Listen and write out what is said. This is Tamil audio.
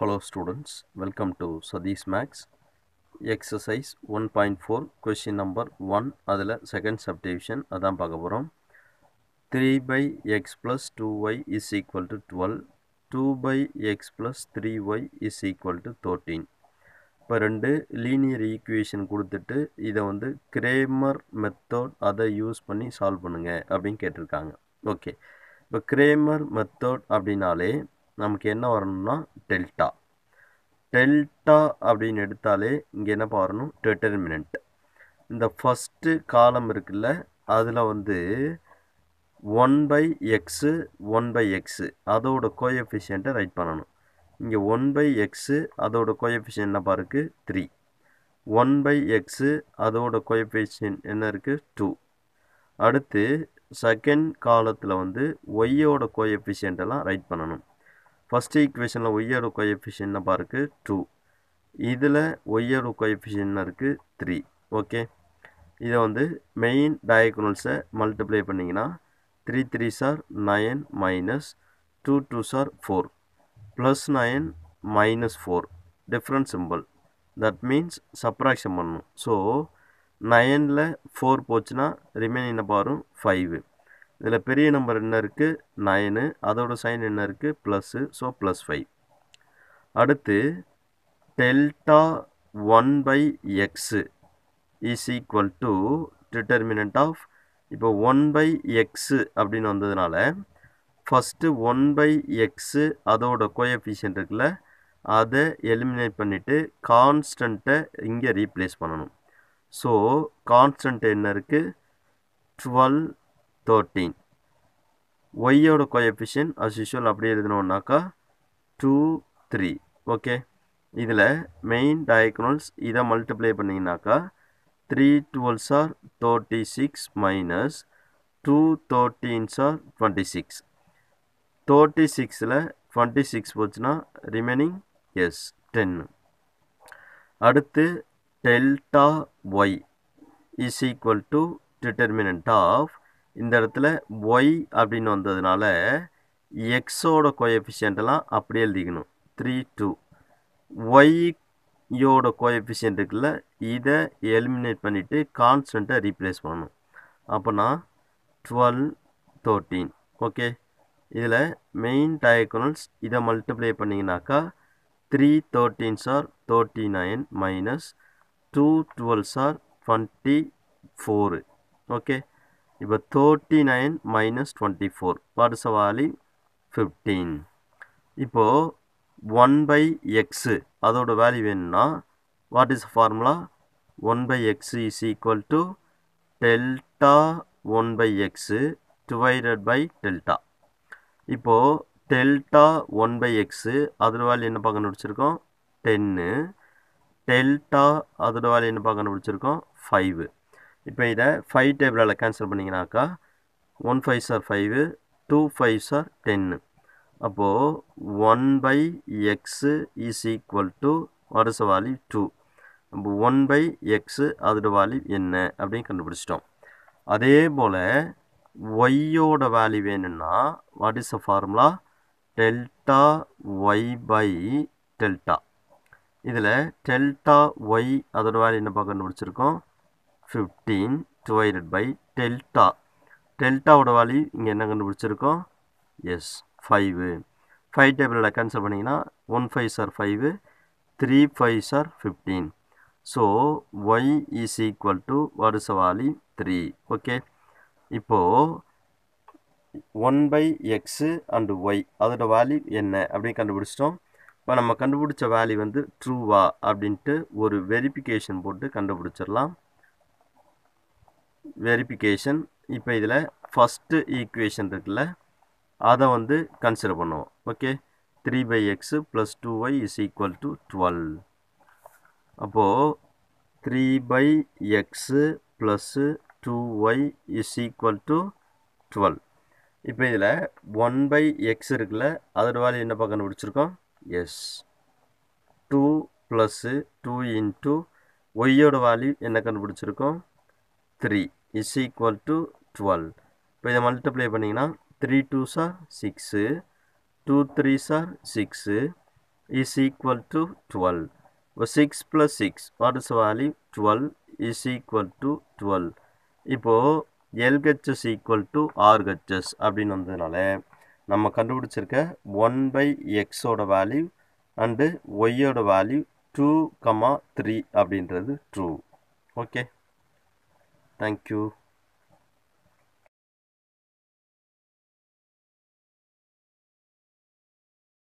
Hello students, welcome to Sadish Max. Exercise 1.4 question number 1 அதில் second subdivision அதான் பாகபுரம் 3 by x plus 2y is equal to 12 2 by x plus 3y is equal to 13 இப்போ ரெண்டு linear equation குடுத்துட்டு இதை வந்து Kramer method அதை யூஸ் பண்ணி சால்வ் பண்ணுங்க அப்படின்னு கேட்டிருக்காங்க ஓகே இப்போ Kramer method அப்படின்னாலே நமக்கு என்ன வரணும்னா டெல்டா டெல்டா அப்படின்னு எடுத்தாலே இங்கே என்ன வரணும் டெட்டர்மினண்ட் இந்த ஃபஸ்ட்டு காலம் இருக்குல்ல அதில் வந்து one by x one by x அதோட கோஎஃபிஷியண்ட்டை ரைட் பண்ணணும் இங்கே ஒன் பை எக்ஸு அதோட கோஎஃபிஷியன்ட் என்னப்பா இருக்குது த்ரீ ஒன் பை எக்ஸு அதோட கோஎஃபிஷியன் என்ன இருக்குது டூ அடுத்து செகண்ட் காலத்தில் வந்து ஒய்யோட கோஎஃபிஷியண்ட்டெல்லாம் ரைட் பண்ணணும் ஃபஸ்ட்டு ஈக்குவேஷனில் ஒய்யரு கோஎஃபிஷியன் என்னப்பா இருக்குது டூ இதில் ஒய்யரு கோஎஃபிஷியன் இருக்குது த்ரீ ஓகே இதை வந்து மெயின் டயக்னல்ஸை மல்டிப்ளை பண்ணிங்கன்னா three three are nine minus two two are four plus nine minus four different simple that means subtraction பண்ணணும் ஸோ நயனில் ஃபோர் போச்சுன்னா ரிமைனிங் என்ன பாரும் ஃபைவு இதில் பெரிய நம்பர் என்ன இருக்குது நைனு அதோட சைன் என்ன இருக்குது ப்ளஸ்ஸு ஸோ ப்ளஸ் ஃபைவ் அடுத்து delta one by x is equal to determinant of இப்போ ஒன் பை எக்ஸு அப்படின்னு வந்ததுனால ஃபஸ்ட்டு ஒன் பை எக்ஸு அதோட கோஎஃபிஷியன்ட் இருக்குல்ல அதை எலிமினேட் பண்ணிவிட்டு கான்ஸ்டண்ட்டை இங்கே ரீப்ளேஸ் பண்ணணும் ஸோ கான்ஸ்டன்ட் என்ன இருக்குது டுவெல் தேர்ட்டீன் ஒய்யோட கோஎஃபிஷியன் அஸ் யூஷுவல் அப்படியே எழுதணுன்னாக்கா டூ த்ரீ ஓகே இதில் மெயின் டயக்னோல்ஸ் இதை மல்டிப்ளை பண்ணிங்கனாக்கா three twelves are thirty six minus two thirteens are twenty six thirty சிக்ஸில் டுவெண்ட்டி சிக்ஸ் போச்சுன்னா ரிமைனிங் எஸ் டென்னு அடுத்து delta y is equal to determinant of இந்த இடத்துல ஒய் அப்படின்னு வந்ததுனால எக்ஸோட கோஎஃபிஷியண்ட்டெல்லாம் அப்படியே எழுதிக்கணும் த்ரீ டூ ஒய்யோட கோஎஃபிஷியன்ட் இதை எலிமினேட் பண்ணிவிட்டு கான்ஸ்டண்ட்டை ரீப்ளேஸ் பண்ணணும் அப்போனா டுவெல் தேர்ட்டீன் ஓகே இதில் மெயின் டயக்னல்ஸ் இதை மல்டிப்ளை பண்ணிங்கனாக்கா three thirteens are thirty nine minus two twelves are twenty four okay இப்போ thirty nine minus twenty four what is value fifteen இப்போது ஒன் பை எக்ஸு அதோட வேல்யூ வேணும்னா what is formula one by x is equal to delta one by x divided by delta இப்போது டெல்டா ஒன் பை எக்ஸு அதோட வேல்யூ என்ன பார்க்க கண்டுபிடிச்சிருக்கோம் டென்னு டெல்டா அதோட வேல்யூ என்ன பார்க்க கண்டுபிடிச்சிருக்கோம் ஃபைவு இப்போ இதை ஃபைவ் டேபிளால் கேன்சல் பண்ணிங்கனாக்கா one five are five two five are டென்னு அப்போது one by x is equal to வருஷ வாலி டூ அப்போ ஒன் பை எக்ஸு அதோட வால்யூ என்ன அப்படின்னு கண்டுபிடிச்சிட்டோம் அதே போல் ஒய்யோட வேல்யூ வேணும்னா what is a formula delta y by delta இதில் டெல்டா ஒய் அதோட வேல்யூ என்னப்பா கண்டுபிடிச்சிருக்கோம் ஃபிஃப்டீன் by பை டெல்டா டெல்டாவோட வாலி இங்கே என்ன கண்டுபிடிச்சிருக்கோம் எஸ் ஃபைவு ஃபைவ் டேபிளில் கேன்சல் பண்ணிங்கன்னா one five are five three five 15 fifteen so y equal to to value three okay இப்போது one by x and y அதோட வாலி என்ன அப்படின்னு கண்டுபிடிச்சிட்டோம் இப்போ நம்ம கண்டுபிடிச்ச வேல்யூ வந்து ட்ரூவா அப்படின்ட்டு ஒரு வெரிஃபிகேஷன் போட்டு கண்டுபிடிச்சிடலாம் வெரிஃபிகேஷன் இப்போ இதில் ஃபஸ்ட்டு ஈக்குவேஷன் இருக்கில் அதை வந்து கன்சிடர் பண்ணுவோம் okay three by x plus two y equal to 12 twelve அப்போது three by x plus two y to 12 இப்ப இப்போ இதில் ஒன் பை எக்ஸ் இருக்குல்ல அதோட வேல்யூ என்ன பார்க்க கண்டுபிடிச்சிருக்கோம் is two plus two into ஒய்யோட வேல்யூ என்ன கண்டுபிடிச்சிருக்கோம் த்ரீ is equal to 12. இப்போ இதை மல்டிப்ளை பண்ணிங்கன்னா three two are six two is are six 12. Equal 6 plus இப்போ six plus six what is value twelve is equal to twelve இப்போது எல்ஹெச்எஸ் ஈக்குவல் டு ஆர்ஹெச்எஸ் அப்படின்னு வந்ததுனால நம்ம கண்டுபிடிச்சிருக்க ஒன் பை எக்ஸோட வேல்யூ அண்டு ஒய்யோட வேல்யூ டூ கமா த்ரீ அப்படின்றது ட்ரூ ஓகே Thank you.